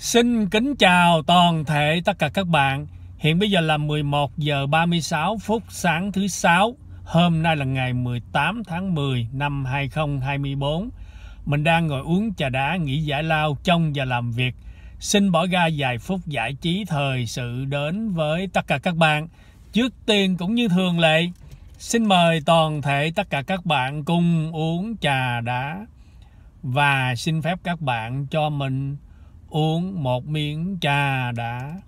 Xin kính chào toàn thể tất cả các bạn. Hiện bây giờ là 11 giờ 36 phút sáng thứ sáu. Hôm nay là ngày 18 tháng 10 năm 2024. Mình đang ngồi uống trà đá nghỉ giải lao trong và làm việc. Xin bỏ ra vài phút giải trí thời sự đến với tất cả các bạn. Trước tiên cũng như thường lệ, xin mời toàn thể tất cả các bạn cùng uống trà đá và xin phép các bạn cho mình uống một miếng trà đã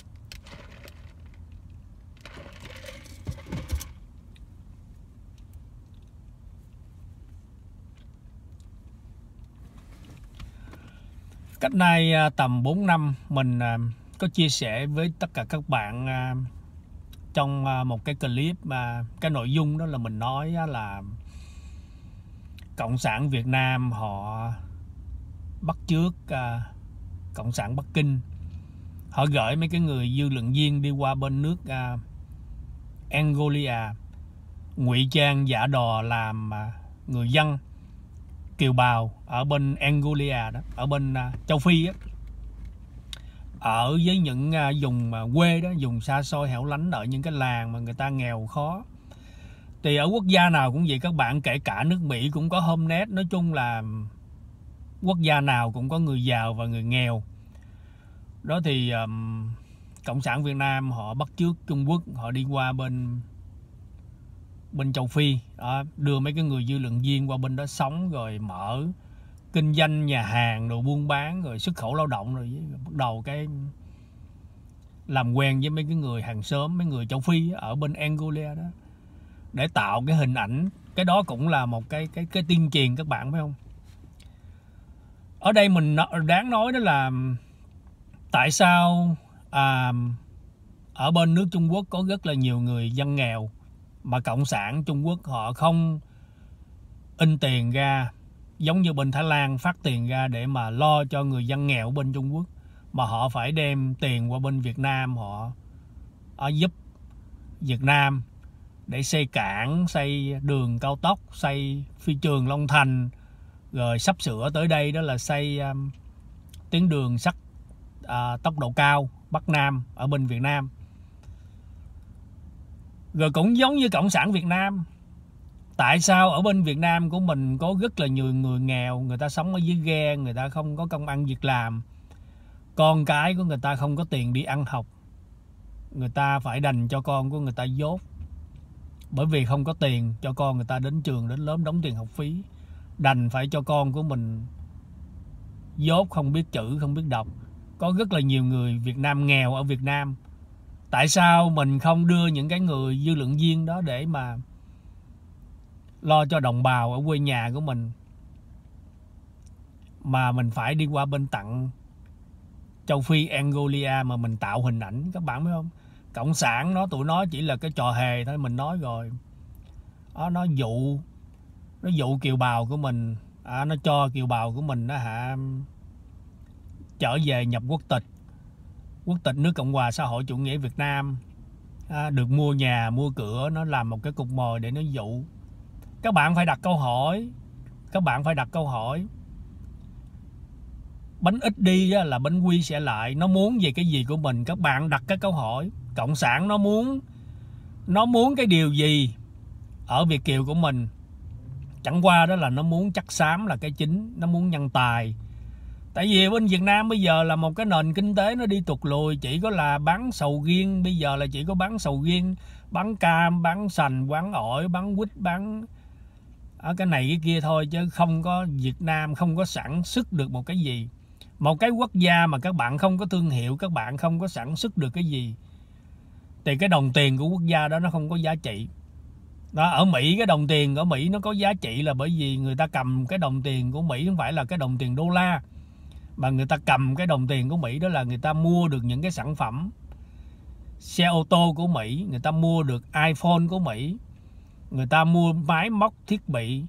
cách nay à, tầm 4 năm mình à, có chia sẻ với tất cả các bạn à, trong một cái clip mà cái nội dung đó là mình nói là cộng sản Việt Nam họ bắt chước cộng sản bắc kinh họ gửi mấy cái người dư luận viên đi qua bên nước uh, à, angolia ngụy trang giả đò làm uh, người dân kiều bào ở bên angolia đó ở bên uh, châu phi á ở với những uh, vùng mà quê đó vùng xa xôi hẻo lánh ở những cái làng mà người ta nghèo khó thì ở quốc gia nào cũng vậy các bạn kể cả nước mỹ cũng có homeless nói chung là quốc gia nào cũng có người giàu và người nghèo đó thì um, cộng sản Việt Nam họ bắt chước Trung Quốc họ đi qua bên bên châu Phi đó, đưa mấy cái người dư luận viên qua bên đó sống rồi mở kinh doanh nhà hàng đồ buôn bán rồi xuất khẩu lao động rồi bắt đầu cái làm quen với mấy cái người hàng xóm mấy người châu Phi ở bên Angola đó để tạo cái hình ảnh cái đó cũng là một cái cái cái tiên truyền các bạn phải không ở đây mình đáng nói đó là tại sao à, ở bên nước Trung Quốc có rất là nhiều người dân nghèo mà cộng sản Trung Quốc họ không in tiền ra giống như bên Thái Lan phát tiền ra để mà lo cho người dân nghèo bên Trung Quốc mà họ phải đem tiền qua bên Việt Nam họ ở giúp Việt Nam để xây cảng, xây đường cao tốc, xây phi trường Long Thành, rồi sắp sửa tới đây đó là xây um, tuyến đường sắt à, tốc độ cao Bắc Nam ở bên Việt Nam rồi cũng giống như cộng sản Việt Nam tại sao ở bên Việt Nam của mình có rất là nhiều người nghèo người ta sống ở dưới ghe người ta không có công ăn việc làm con cái của người ta không có tiền đi ăn học người ta phải đành cho con của người ta dốt bởi vì không có tiền cho con người ta đến trường đến lớp đóng tiền học phí đành phải cho con của mình dốt không biết chữ không biết đọc có rất là nhiều người Việt Nam nghèo ở Việt Nam tại sao mình không đưa những cái người dư luận viên đó để mà lo cho đồng bào ở quê nhà của mình mà mình phải đi qua bên tặng châu Phi Angolia mà mình tạo hình ảnh các bạn biết không cộng sản nó tụi nó chỉ là cái trò hề thôi mình nói rồi đó, nó dụ nó dụ kiều bào của mình à, nó cho kiều bào của mình nó hả trở về nhập quốc tịch quốc tịch nước cộng hòa xã hội chủ nghĩa việt nam à, được mua nhà mua cửa nó làm một cái cục mồi để nó dụ các bạn phải đặt câu hỏi các bạn phải đặt câu hỏi bánh ít đi là bánh quy sẽ lại nó muốn về cái gì của mình các bạn đặt cái câu hỏi cộng sản nó muốn nó muốn cái điều gì ở việt kiều của mình chẳng qua đó là nó muốn chắc xám là cái chính nó muốn nhân tài tại vì bên việt nam bây giờ là một cái nền kinh tế nó đi tụt lùi chỉ có là bán sầu riêng bây giờ là chỉ có bán sầu riêng bán cam bán sành bán ổi bán quýt bán ở cái này cái kia thôi chứ không có việt nam không có sản xuất được một cái gì một cái quốc gia mà các bạn không có thương hiệu các bạn không có sản xuất được cái gì thì cái đồng tiền của quốc gia đó nó không có giá trị đó ở Mỹ cái đồng tiền ở Mỹ nó có giá trị là bởi vì người ta cầm cái đồng tiền của Mỹ không phải là cái đồng tiền đô la mà người ta cầm cái đồng tiền của Mỹ đó là người ta mua được những cái sản phẩm xe ô tô của Mỹ người ta mua được iPhone của Mỹ người ta mua máy móc thiết bị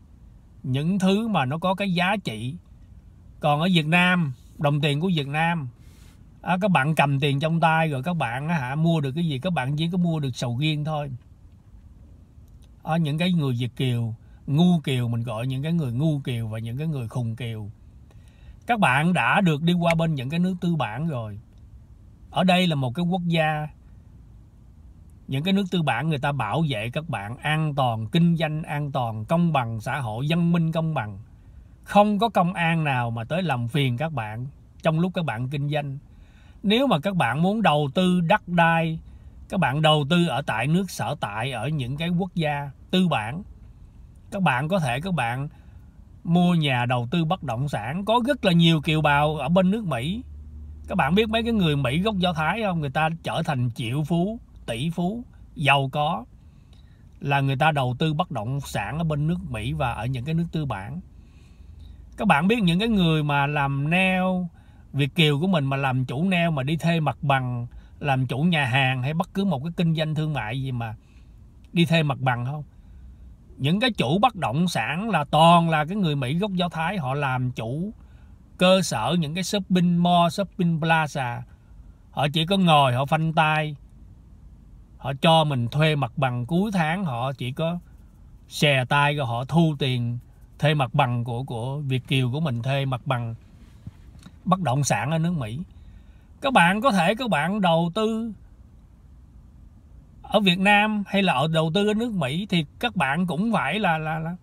những thứ mà nó có cái giá trị còn ở Việt Nam đồng tiền của Việt Nam các bạn cầm tiền trong tay rồi các bạn hả mua được cái gì các bạn chỉ có mua được sầu riêng thôi ở những cái người Việt kiều ngu kiều mình gọi những cái người ngu kiều và những cái người khùng kiều các bạn đã được đi qua bên những cái nước tư bản rồi ở đây là một cái quốc gia những cái nước tư bản người ta bảo vệ các bạn an toàn kinh doanh an toàn công bằng xã hội văn minh công bằng không có công an nào mà tới làm phiền các bạn trong lúc các bạn kinh doanh nếu mà các bạn muốn đầu tư đất đai các bạn đầu tư ở tại nước sở tại ở những cái quốc gia tư bản các bạn có thể các bạn mua nhà đầu tư bất động sản có rất là nhiều kiều bào ở bên nước mỹ các bạn biết mấy cái người mỹ gốc do thái không người ta trở thành triệu phú tỷ phú giàu có là người ta đầu tư bất động sản ở bên nước mỹ và ở những cái nước tư bản các bạn biết những cái người mà làm neo việt kiều của mình mà làm chủ neo mà đi thuê mặt bằng làm chủ nhà hàng hay bất cứ một cái kinh doanh thương mại gì mà đi thuê mặt bằng không những cái chủ bất động sản là toàn là cái người mỹ gốc do thái họ làm chủ cơ sở những cái shopping mall shopping plaza họ chỉ có ngồi họ phanh tay họ cho mình thuê mặt bằng cuối tháng họ chỉ có xè tay rồi họ thu tiền thuê mặt bằng của của việt kiều của mình thuê mặt bằng bất động sản ở nước mỹ các bạn có thể các bạn đầu tư ở Việt Nam hay là ở đầu tư ở nước Mỹ thì các bạn cũng phải là là, là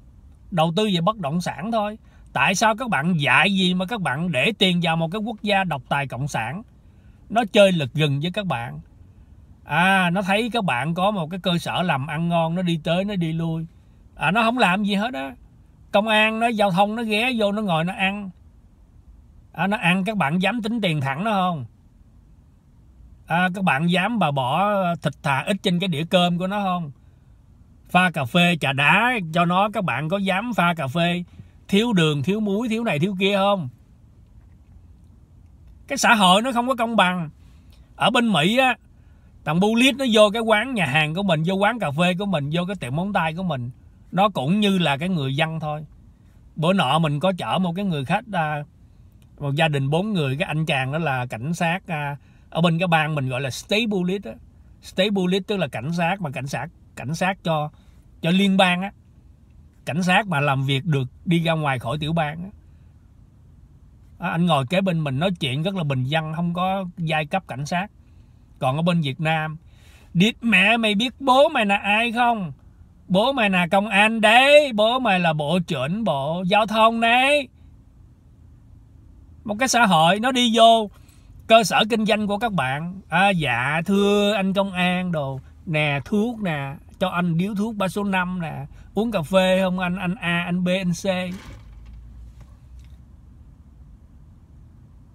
đầu tư về bất động sản thôi. Tại sao các bạn dạy gì mà các bạn để tiền vào một cái quốc gia độc tài cộng sản? Nó chơi lực gần với các bạn. À, nó thấy các bạn có một cái cơ sở làm ăn ngon, nó đi tới, nó đi lui. À, nó không làm gì hết á. Công an, nó giao thông, nó ghé vô, nó ngồi, nó ăn. À, nó ăn các bạn dám tính tiền thẳng nó không? à, các bạn dám bà bỏ ờ, thịt thà ít trên cái đĩa cơm của nó không pha cà phê trà đá cho nó các bạn có dám pha cà phê thiếu đường thiếu muối thiếu này thiếu kia không cái xã hội nó không có công bằng ở bên mỹ á thằng lít nó vô cái quán nhà hàng của mình vô quán cà phê của mình vô cái tiệm móng tay của mình nó cũng như là cái người dân thôi bữa nọ mình có chở một cái người khách à, một gia đình bốn người cái anh chàng đó là cảnh sát à, ở bên cái bang mình gọi là state police á state police tức là cảnh sát mà cảnh sát cảnh sát cho cho liên bang á cảnh sát mà làm việc được đi ra ngoài khỏi tiểu bang á à, anh ngồi kế bên mình nói chuyện rất là bình dân không có giai cấp cảnh sát còn ở bên việt nam điệt mẹ mày biết bố mày là ai không bố mày là công an đấy bố mày là bộ trưởng bộ giao thông đấy một cái xã hội nó đi vô cơ sở kinh doanh của các bạn à, dạ thưa anh công an đồ nè thuốc nè cho anh điếu thuốc ba số 5 nè uống cà phê không anh anh A anh B anh C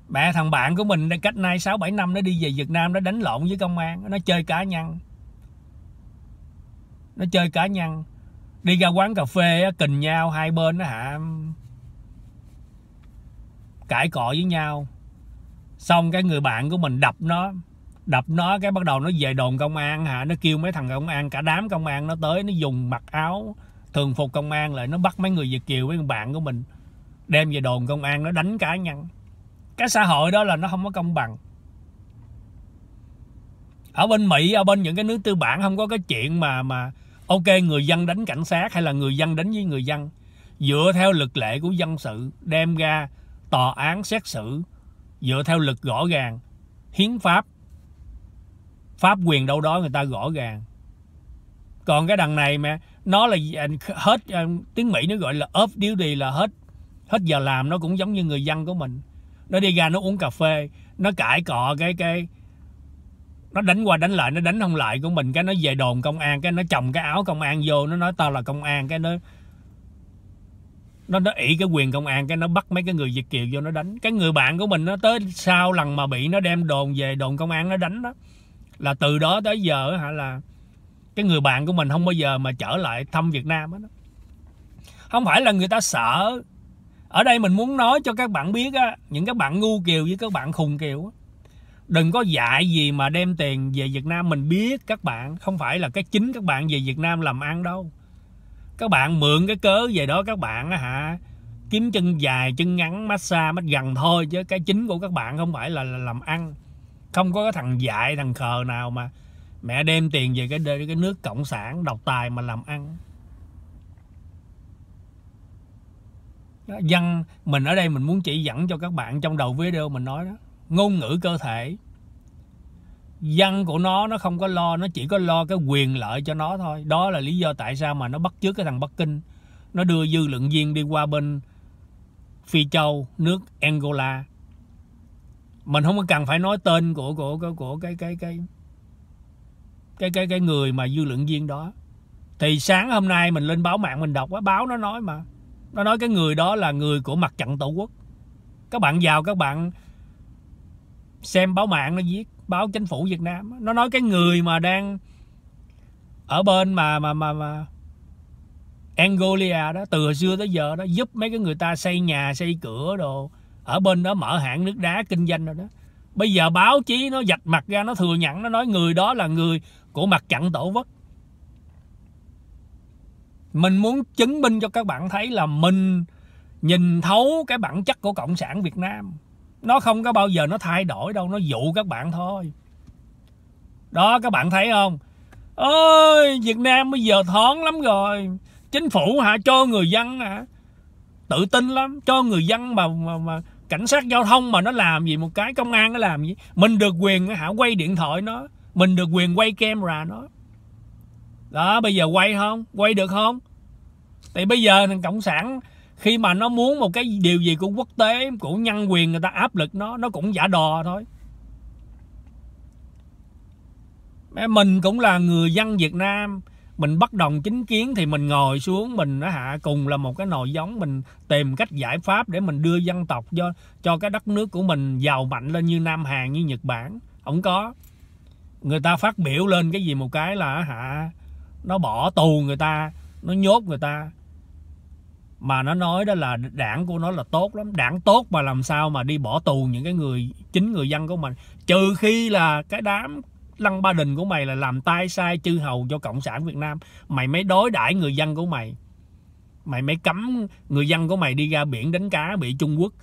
mẹ thằng bạn của mình cách nay sáu bảy năm nó đi về Việt Nam nó đánh lộn với công an nó chơi cá nhân nó chơi cá nhân đi ra quán cà phê kình nhau hai bên nó hả cãi cọ với nhau xong cái người bạn của mình đập nó đập nó cái bắt đầu nó về đồn công an hả nó kêu mấy thằng công an cả đám công an nó tới nó dùng mặc áo thường phục công an lại nó bắt mấy người việt kiều với người bạn của mình đem về đồn công an nó đánh cá nhân cái xã hội đó là nó không có công bằng ở bên mỹ ở bên những cái nước tư bản không có cái chuyện mà mà ok người dân đánh cảnh sát hay là người dân đánh với người dân dựa theo lực lệ của dân sự đem ra tòa án xét xử dựa theo lực rõ ràng hiến pháp pháp quyền đâu đó người ta rõ ràng còn cái đằng này mà nó là hết tiếng mỹ nó gọi là off duty là hết hết giờ làm nó cũng giống như người dân của mình nó đi ra nó uống cà phê nó cãi cọ cái cái nó đánh qua đánh lại nó đánh không lại của mình cái nó về đồn công an cái nó chồng cái áo công an vô nó nói tao là công an cái nó nó nó ỷ cái quyền công an cái nó bắt mấy cái người việt kiều vô nó đánh cái người bạn của mình nó tới sau lần mà bị nó đem đồn về đồn công an nó đánh đó là từ đó tới giờ hả là cái người bạn của mình không bao giờ mà trở lại thăm việt nam đó không phải là người ta sợ ở đây mình muốn nói cho các bạn biết á những các bạn ngu kiều với các bạn khùng kiều á đừng có dạy gì mà đem tiền về việt nam mình biết các bạn không phải là cái chính các bạn về việt nam làm ăn đâu các bạn mượn cái cớ về đó các bạn hả kiếm chân dài chân ngắn massage mách gần thôi chứ cái chính của các bạn không phải là, là làm ăn không có cái thằng dại thằng khờ nào mà mẹ đem tiền về cái cái nước cộng sản độc tài mà làm ăn dân mình ở đây mình muốn chỉ dẫn cho các bạn trong đầu video mình nói đó ngôn ngữ cơ thể dân của nó nó không có lo nó chỉ có lo cái quyền lợi cho nó thôi đó là lý do tại sao mà nó bắt chước cái thằng bắc kinh nó đưa dư luận viên đi qua bên phi châu nước angola mình không có cần phải nói tên của của của, của cái cái cái cái cái cái người mà dư luận viên đó thì sáng hôm nay mình lên báo mạng mình đọc á báo nó nói mà nó nói cái người đó là người của mặt trận tổ quốc các bạn vào các bạn xem báo mạng nó viết báo chính phủ Việt Nam nó nói cái người mà đang ở bên mà mà mà mà Angolia đó từ hồi xưa tới giờ đó giúp mấy cái người ta xây nhà xây cửa đồ ở bên đó mở hãng nước đá kinh doanh rồi đó bây giờ báo chí nó dạch mặt ra nó thừa nhận nó nói người đó là người của mặt trận tổ quốc mình muốn chứng minh cho các bạn thấy là mình nhìn thấu cái bản chất của cộng sản việt nam nó không có bao giờ nó thay đổi đâu nó dụ các bạn thôi đó các bạn thấy không ơi việt nam bây giờ thoáng lắm rồi chính phủ hả cho người dân hả tự tin lắm cho người dân mà mà, mà cảnh sát giao thông mà nó làm gì một cái công an nó làm gì mình được quyền hả quay điện thoại nó mình được quyền quay camera nó đó bây giờ quay không quay được không thì bây giờ thằng cộng sản khi mà nó muốn một cái điều gì của quốc tế của nhân quyền người ta áp lực nó nó cũng giả đò thôi mình cũng là người dân Việt Nam mình bất đồng chính kiến thì mình ngồi xuống mình nó hạ cùng là một cái nồi giống mình tìm cách giải pháp để mình đưa dân tộc cho cho cái đất nước của mình giàu mạnh lên như Nam Hàn như Nhật Bản không có người ta phát biểu lên cái gì một cái là hạ nó bỏ tù người ta nó nhốt người ta mà nó nói đó là đảng của nó là tốt lắm đảng tốt mà làm sao mà đi bỏ tù những cái người chính người dân của mình trừ khi là cái đám lăng ba đình của mày là làm tay sai chư hầu cho cộng sản việt nam mày mới đối đãi người dân của mày mày mới cấm người dân của mày đi ra biển đánh cá bị trung quốc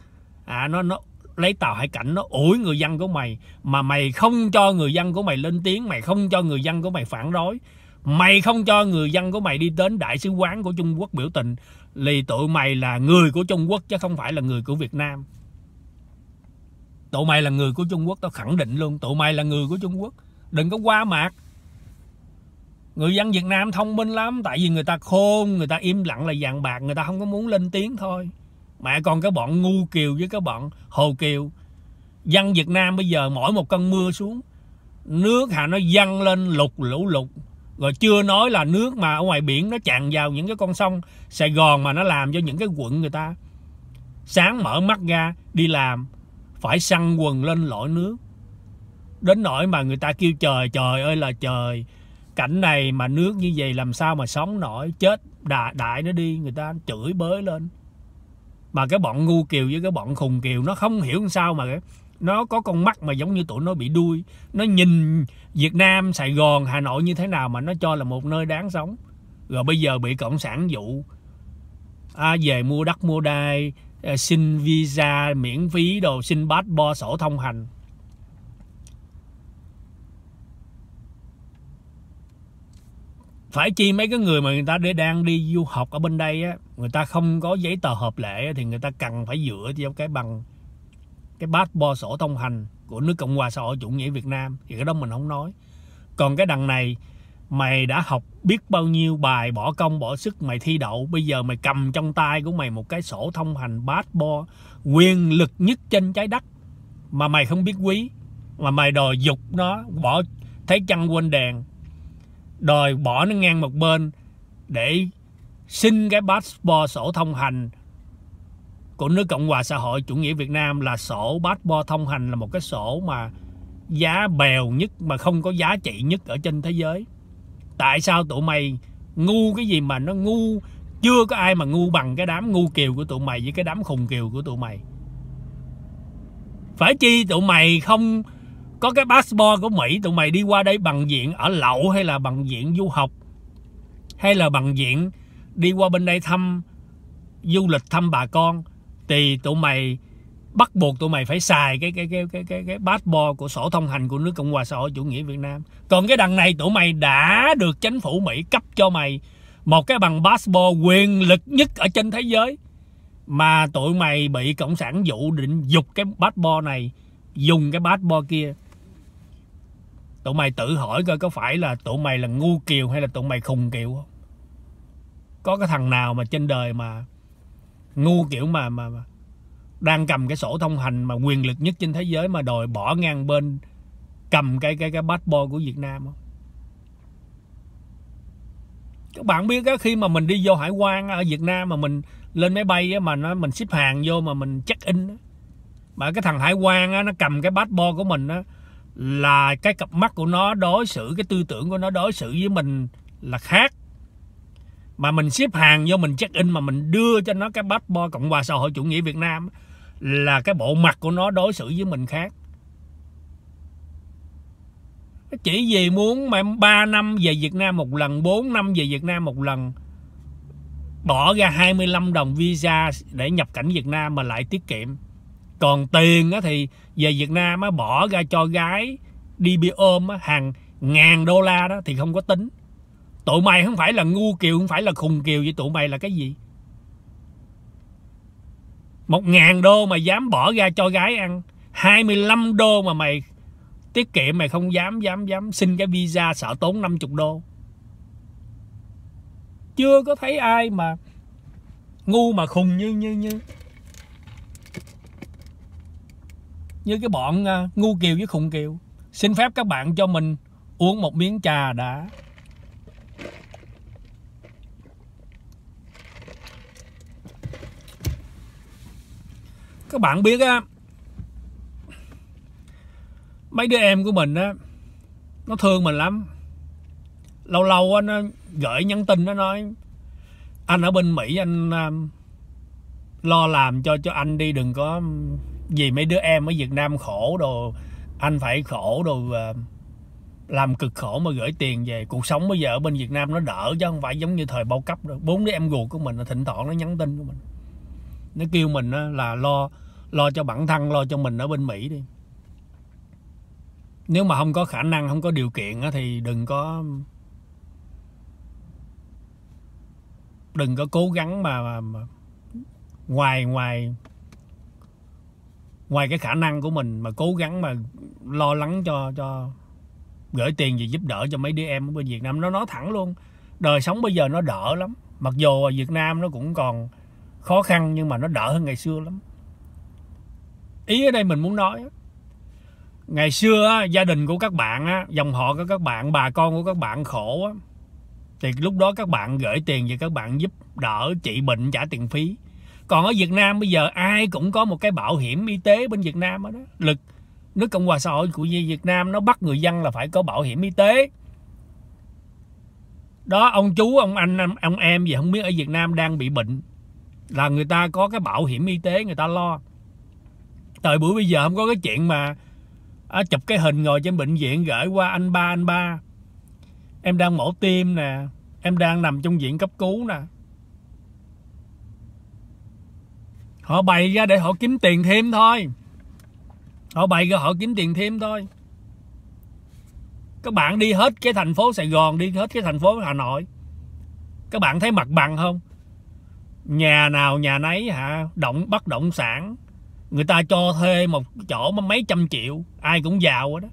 à nó nó lấy tàu hải cảnh nó ủi người dân của mày mà mày không cho người dân của mày lên tiếng mày không cho người dân của mày phản đối mày không cho người dân của mày đi đến đại sứ quán của trung quốc biểu tình lì tụi mày là người của Trung Quốc chứ không phải là người của Việt Nam tụi mày là người của Trung Quốc tao khẳng định luôn tụi mày là người của Trung Quốc đừng có qua mạc. người dân Việt Nam thông minh lắm tại vì người ta khôn người ta im lặng là vàng bạc người ta không có muốn lên tiếng thôi mẹ còn cái bọn ngu kiều với cái bọn hồ kiều dân Việt Nam bây giờ mỗi một cơn mưa xuống nước Hà nó dâng lên lục lũ lục rồi chưa nói là nước mà ở ngoài biển nó tràn vào những cái con sông sài gòn mà nó làm cho những cái quận người ta sáng mở mắt ra đi làm phải săn quần lên lội nước đến nỗi mà người ta kêu trời trời ơi là trời cảnh này mà nước như vậy làm sao mà sống nổi chết đại đại nó đi người ta chửi bới lên mà cái bọn ngu kiều với cái bọn khùng kiều nó không hiểu sao mà cái nó có con mắt mà giống như tụi nó bị đuôi nó nhìn Việt Nam Sài Gòn Hà Nội như thế nào mà nó cho là một nơi đáng sống rồi bây giờ bị cộng sản dụ à, về mua đất mua đai à, xin visa miễn phí đồ xin bát bo sổ thông hành phải chi mấy cái người mà người ta để đang đi du học ở bên đây á người ta không có giấy tờ hợp lệ thì người ta cần phải dựa theo cái bằng cái passport sổ thông hành của nước Cộng hòa xã hội chủ nghĩa Việt Nam thì cái đó mình không nói còn cái đằng này mày đã học biết bao nhiêu bài bỏ công bỏ sức mày thi đậu bây giờ mày cầm trong tay của mày một cái sổ thông hành passport quyền lực nhất trên trái đất mà mày không biết quý mà mày đòi dục nó bỏ thấy chăn quên đèn đòi bỏ nó ngang một bên để xin cái passport sổ thông hành của nước Cộng hòa xã hội chủ nghĩa Việt Nam là sổ passport thông hành là một cái sổ mà giá bèo nhất mà không có giá trị nhất ở trên thế giới. Tại sao tụi mày ngu cái gì mà nó ngu chưa có ai mà ngu bằng cái đám ngu kiều của tụi mày với cái đám khùng kiều của tụi mày. Phải chi tụi mày không có cái passport của Mỹ tụi mày đi qua đây bằng diện ở lậu hay là bằng diện du học hay là bằng diện đi qua bên đây thăm du lịch thăm bà con thì tụi mày bắt buộc tụi mày phải xài cái cái cái cái cái, cái bát passport của sổ thông hành của nước Cộng hòa xã hội chủ nghĩa Việt Nam. Còn cái đằng này tụi mày đã được chính phủ Mỹ cấp cho mày một cái bằng passport quyền lực nhất ở trên thế giới mà tụi mày bị cộng sản dụ định dục cái bát passport này dùng cái bát passport kia tụi mày tự hỏi coi có phải là tụi mày là ngu kiều hay là tụi mày khùng kiều không có cái thằng nào mà trên đời mà ngu kiểu mà mà, đang cầm cái sổ thông hành mà quyền lực nhất trên thế giới mà đòi bỏ ngang bên cầm cái cái cái passport của Việt Nam không? Các bạn biết á khi mà mình đi vô hải quan ở Việt Nam mà mình lên máy bay mà nó mình ship hàng vô mà mình check in mà cái thằng hải quan nó cầm cái passport của mình á là cái cặp mắt của nó đối xử cái tư tưởng của nó đối xử với mình là khác mà mình ship hàng vô mình check in mà mình đưa cho nó cái passport cộng hòa xã hội chủ nghĩa việt nam là cái bộ mặt của nó đối xử với mình khác chỉ vì muốn mà em 3 năm về Việt Nam một lần 4 năm về Việt Nam một lần bỏ ra 25 đồng visa để nhập cảnh Việt Nam mà lại tiết kiệm còn tiền thì về Việt Nam bỏ ra cho gái đi bị ôm hàng ngàn đô la đó thì không có tính tụi mày không phải là ngu kiều không phải là khùng kiều vậy tụi mày là cái gì một ngàn đô mà dám bỏ ra cho gái ăn 25 đô mà mày tiết kiệm mày không dám dám dám xin cái visa sợ tốn 50 đô chưa có thấy ai mà ngu mà khùng như như như như cái bọn à, ngu kiều với khùng kiều xin phép các bạn cho mình uống một miếng trà đã các bạn biết á mấy đứa em của mình á nó thương mình lắm lâu lâu á nó gửi nhắn tin nó nói anh ở bên mỹ anh à, lo làm cho cho anh đi đừng có vì mấy đứa em ở việt nam khổ đồ anh phải khổ đồ à, làm cực khổ mà gửi tiền về cuộc sống bây giờ ở bên việt nam nó đỡ chứ không phải giống như thời bao cấp đâu bốn đứa em ruột của mình là thỉnh thoảng nó nhắn tin của mình nó kêu mình là lo lo cho bản thân lo cho mình ở bên mỹ đi nếu mà không có khả năng không có điều kiện thì đừng có đừng có cố gắng mà, mà, mà ngoài ngoài ngoài cái khả năng của mình mà cố gắng mà lo lắng cho cho gửi tiền gì giúp đỡ cho mấy đứa em ở bên Việt Nam nó nói thẳng luôn đời sống bây giờ nó đỡ lắm mặc dù ở Việt Nam nó cũng còn khó khăn nhưng mà nó đỡ hơn ngày xưa lắm ý ở đây mình muốn nói ngày xưa gia đình của các bạn dòng họ của các bạn bà con của các bạn khổ thì lúc đó các bạn gửi tiền về các bạn giúp đỡ trị bệnh trả tiền phí còn ở Việt Nam bây giờ ai cũng có một cái bảo hiểm y tế bên Việt Nam đó lực nước Cộng hòa xã hội của Việt Nam nó bắt người dân là phải có bảo hiểm y tế đó ông chú ông anh ông em gì không biết ở Việt Nam đang bị bệnh là người ta có cái bảo hiểm y tế người ta lo thời buổi bây giờ không có cái chuyện mà à, chụp cái hình ngồi trên bệnh viện gửi qua anh ba anh ba em đang mổ tim nè em đang nằm trong viện cấp cứu nè họ bày ra để họ kiếm tiền thêm thôi họ bày ra họ kiếm tiền thêm thôi các bạn đi hết cái thành phố sài gòn đi hết cái thành phố hà nội các bạn thấy mặt bằng không nhà nào nhà nấy hả động bất động sản người ta cho thuê một chỗ mấy trăm triệu ai cũng giàu đó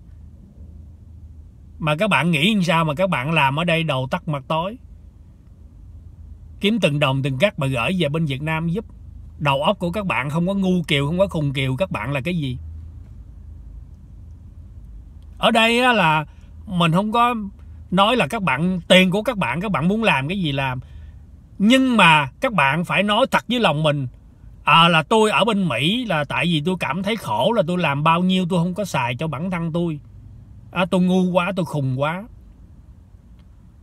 mà các bạn nghĩ sao mà các bạn làm ở đây đầu tắt mặt tối kiếm từng đồng từng cắt mà gửi về bên Việt Nam giúp đầu óc của các bạn không có ngu kiều không có khùng kiều các bạn là cái gì ở đây là mình không có nói là các bạn tiền của các bạn các bạn muốn làm cái gì làm nhưng mà các bạn phải nói thật với lòng mình à, là tôi ở bên mỹ là tại vì tôi cảm thấy khổ là tôi làm bao nhiêu tôi không có xài cho bản thân tôi à, tôi ngu quá tôi khùng quá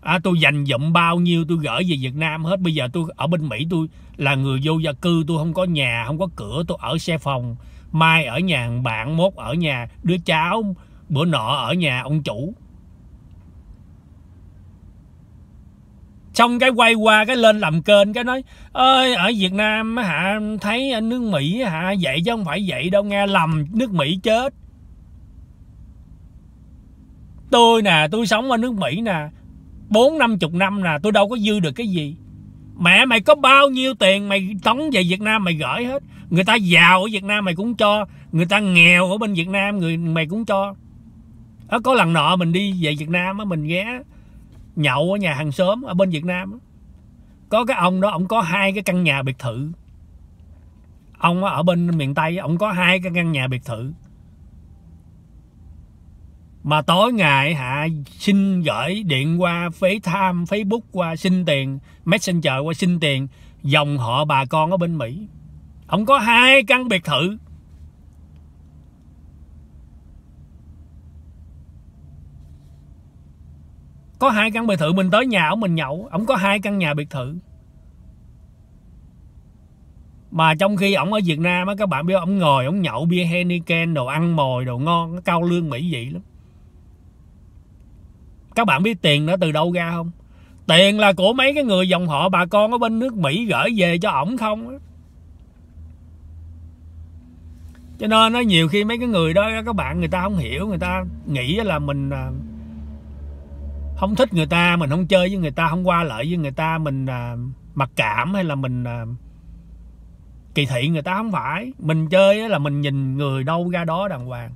à, tôi dành dụm bao nhiêu tôi gửi về Việt Nam hết bây giờ tôi ở bên Mỹ tôi là người vô gia cư tôi không có nhà không có cửa tôi ở xe phòng mai ở nhà bạn mốt ở nhà đứa cháu bữa nọ ở nhà ông chủ trong cái quay qua cái lên làm kênh cái nói ơi ở việt nam hả thấy nước mỹ hả vậy chứ không phải vậy đâu nghe lầm nước mỹ chết tôi nè tôi sống ở nước mỹ nè bốn năm chục năm nè tôi đâu có dư được cái gì mẹ mày có bao nhiêu tiền mày tống về việt nam mày gửi hết người ta giàu ở việt nam mày cũng cho người ta nghèo ở bên việt nam người mày cũng cho có lần nọ mình đi về việt nam á mình ghé nhậu ở nhà hàng xóm ở bên Việt Nam có cái ông đó ông có hai cái căn nhà biệt thự ông ở bên miền Tây ông có hai cái căn nhà biệt thự mà tối ngày hạ xin gửi điện qua phế facebook qua xin tiền messenger qua xin tiền dòng họ bà con ở bên mỹ ông có hai căn biệt thự có hai căn biệt thự mình tới nhà ông mình nhậu ông có hai căn nhà biệt thự mà trong khi ông ở Việt Nam á các bạn biết ông ngồi ông nhậu bia Henneken đồ ăn mồi đồ ngon cao lương mỹ vị lắm các bạn biết tiền nó từ đâu ra không tiền là của mấy cái người dòng họ bà con ở bên nước Mỹ gửi về cho ổng không á cho nên nó nhiều khi mấy cái người đó các bạn người ta không hiểu người ta nghĩ là mình à, không thích người ta mình không chơi với người ta không qua lợi với người ta mình à, mặc cảm hay là mình à, kỳ thị người ta không phải mình chơi là mình nhìn người đâu ra đó đàng hoàng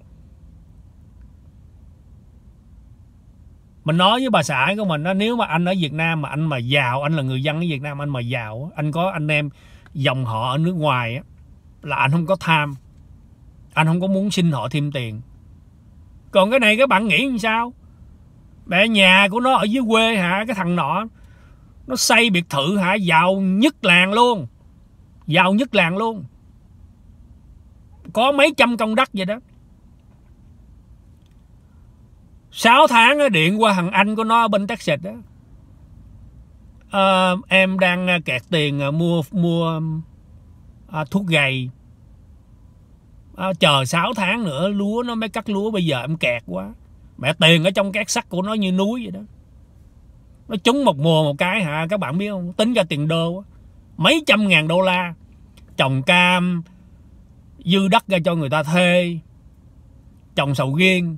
mình nói với bà xã của mình đó nếu mà anh ở Việt Nam mà anh mà giàu anh là người dân ở Việt Nam anh mà giàu anh có anh em dòng họ ở nước ngoài là anh không có tham anh không có muốn xin họ thêm tiền còn cái này các bạn nghĩ làm sao mẹ nhà của nó ở dưới quê hả cái thằng nọ nó xây biệt thự hả giàu nhất làng luôn giàu nhất làng luôn có mấy trăm công đất vậy đó 6 tháng điện qua thằng anh của nó ở bên Texas đó à, ờ, em đang à, kẹt tiền à, mua mua à, thuốc gầy à, ờ, chờ 6 tháng nữa lúa nó mới cắt lúa bây giờ em kẹt quá mẹ tiền ở trong các sắt của nó như núi vậy đó nó trúng một mùa một cái hả các bạn biết không tính ra tiền đô mấy trăm ngàn đô la trồng cam dư đất ra cho người ta thuê trồng sầu riêng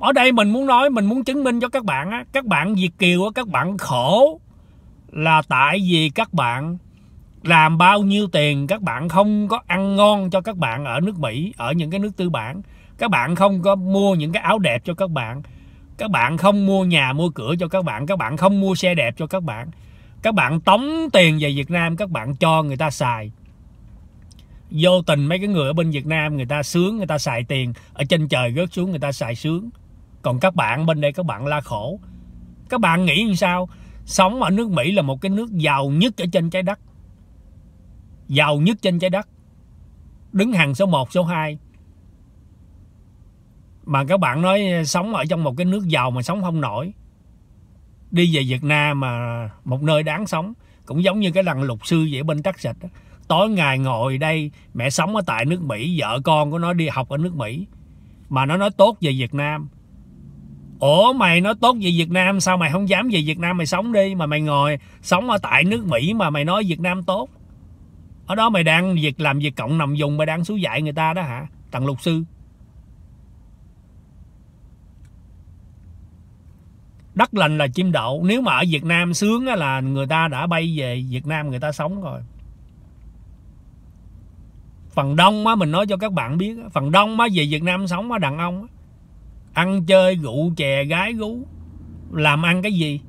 ở đây mình muốn nói mình muốn chứng minh cho các bạn á các bạn việt kiều á các bạn khổ là tại vì các bạn làm bao nhiêu tiền các bạn không có ăn ngon cho các bạn ở nước Mỹ ở những cái nước tư bản các bạn không có mua những cái áo đẹp cho các bạn các bạn không mua nhà mua cửa cho các bạn các bạn không mua xe đẹp cho các bạn các bạn tống tiền về Việt Nam các bạn cho người ta xài vô tình mấy cái người ở bên Việt Nam người ta sướng người ta xài tiền ở trên trời rớt xuống người ta xài sướng còn các bạn bên đây các bạn la khổ các bạn nghĩ như sao sống ở nước Mỹ là một cái nước giàu nhất ở trên trái đất giàu nhất trên trái đất đứng hàng số 1, số 2 mà các bạn nói sống ở trong một cái nước giàu mà sống không nổi đi về Việt Nam mà một nơi đáng sống cũng giống như cái lần lục sư vậy bên tắc sạch tối ngày ngồi đây mẹ sống ở tại nước Mỹ vợ con của nó đi học ở nước Mỹ mà nó nói tốt về Việt Nam Ủa mày nói tốt về Việt Nam Sao mày không dám về Việt Nam mày sống đi Mà mày ngồi sống ở tại nước Mỹ Mà mày nói Việt Nam tốt ở đó mày đang việc làm việc cộng nằm dùng mày đang xúi dạy người ta đó hả tầng luật sư đất lành là chim đậu nếu mà ở việt nam sướng là người ta đã bay về việt nam người ta sống rồi phần đông á mình nói cho các bạn biết phần đông á về việt nam sống á đàn ông ăn chơi rượu chè gái gú làm ăn cái gì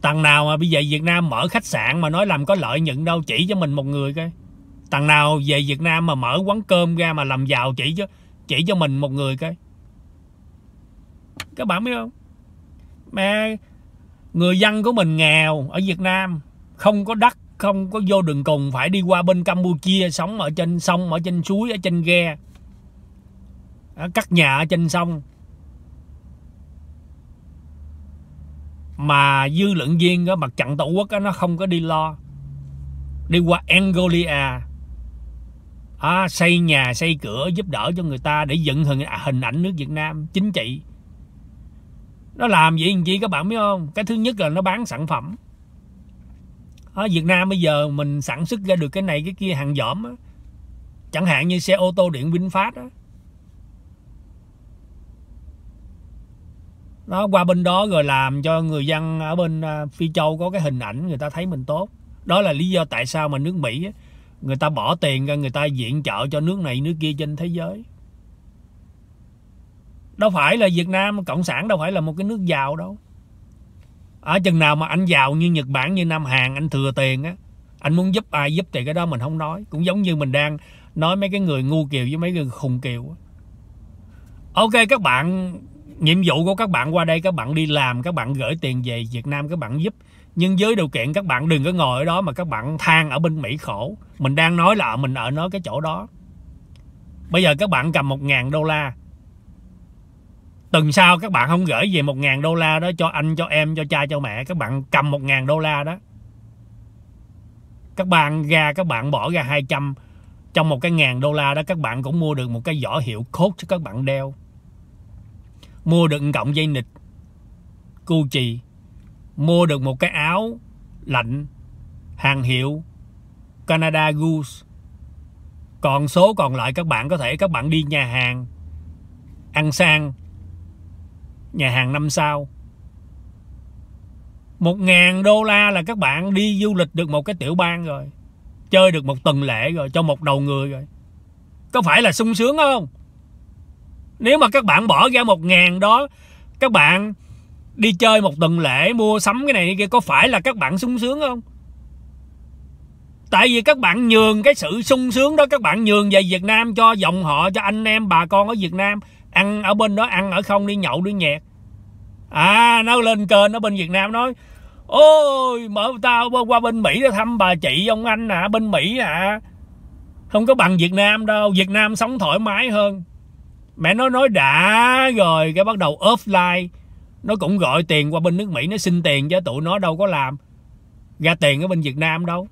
tầng nào mà bây giờ Việt Nam mở khách sạn mà nói làm có lợi nhuận đâu chỉ cho mình một người coi. tầng nào về Việt Nam mà mở quán cơm ra mà làm giàu chỉ cho chỉ cho mình một người coi. Các bạn biết không? Mà người dân của mình nghèo ở Việt Nam, không có đất, không có vô đường cùng phải đi qua bên Campuchia sống ở trên sông, ở trên suối, ở trên ghe. Cắt nhà ở trên sông mà dư luận viên ở mặt trận tổ quốc đó, nó không có đi lo đi qua Angolia à, xây nhà xây cửa giúp đỡ cho người ta để dựng hình à, hình ảnh nước Việt Nam chính trị nó làm vậy làm chi các bạn biết không cái thứ nhất là nó bán sản phẩm ở Việt Nam bây giờ mình sản xuất ra được cái này cái kia hàng dỏm á. chẳng hạn như xe ô tô điện VinFast á nó qua bên đó rồi làm cho người dân ở bên à, phi châu có cái hình ảnh người ta thấy mình tốt đó là lý do tại sao mà nước mỹ người ta bỏ tiền ra người ta viện trợ cho nước này nước kia trên thế giới đâu phải là việt nam cộng sản đâu phải là một cái nước giàu đâu ở chừng nào mà anh giàu như nhật bản như nam hàn anh thừa tiền á anh muốn giúp ai giúp thì cái đó mình không nói cũng giống như mình đang nói mấy cái người ngu kiều với mấy người khùng kiều ok các bạn nhiệm vụ của các bạn qua đây các bạn đi làm các bạn gửi tiền về Việt Nam các bạn giúp nhưng dưới điều kiện các bạn đừng có ngồi ở đó mà các bạn than ở bên Mỹ khổ mình đang nói là mình ở nói cái chỗ đó bây giờ các bạn cầm một ngàn đô la tuần sau các bạn không gửi về một ngàn đô la đó cho anh cho em cho cha cho mẹ các bạn cầm một ngàn đô la đó các bạn ra các bạn bỏ ra 200 trong một cái ngàn đô la đó các bạn cũng mua được một cái vỏ hiệu cốt cho các bạn đeo mua được cọng dây nịt cu chì mua được một cái áo lạnh hàng hiệu Canada Goose còn số còn lại các bạn có thể các bạn đi nhà hàng ăn sang nhà hàng năm sao một ngàn đô la là các bạn đi du lịch được một cái tiểu bang rồi chơi được một tuần lễ rồi cho một đầu người rồi có phải là sung sướng không nếu mà các bạn bỏ ra một ngàn đó các bạn đi chơi một tuần lễ mua sắm cái này kia có phải là các bạn sung sướng không tại vì các bạn nhường cái sự sung sướng đó các bạn nhường về việt nam cho dòng họ cho anh em bà con ở việt nam ăn ở bên đó ăn ở không đi nhậu đi nhẹt à nó lên kênh ở bên việt nam nói ôi mở tao qua bên mỹ để thăm bà chị ông anh à bên mỹ à không có bằng việt nam đâu việt nam sống thoải mái hơn mẹ nó nói đã rồi cái bắt đầu offline nó cũng gọi tiền qua bên nước mỹ nó xin tiền cho tụi nó đâu có làm ra tiền ở bên việt nam đâu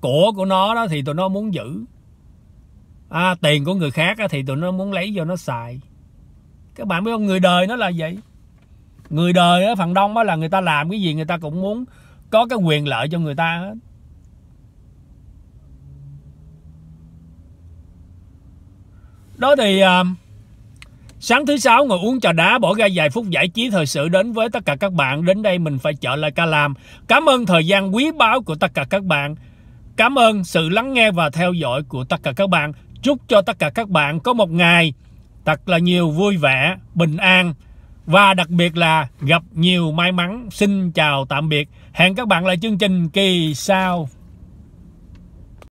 của của nó đó thì tụi nó muốn giữ à, tiền của người khác thì tụi nó muốn lấy vô nó xài các bạn biết không người đời nó là vậy người đời ở phần đông đó là người ta làm cái gì người ta cũng muốn có cái quyền lợi cho người ta hết đó thì uh, sáng thứ sáu ngồi uống trà đá bỏ ra vài phút giải trí thời sự đến với tất cả các bạn đến đây mình phải trở lại ca làm cảm ơn thời gian quý báu của tất cả các bạn cảm ơn sự lắng nghe và theo dõi của tất cả các bạn chúc cho tất cả các bạn có một ngày thật là nhiều vui vẻ bình an và đặc biệt là gặp nhiều may mắn xin chào tạm biệt hẹn các bạn lại chương trình kỳ sau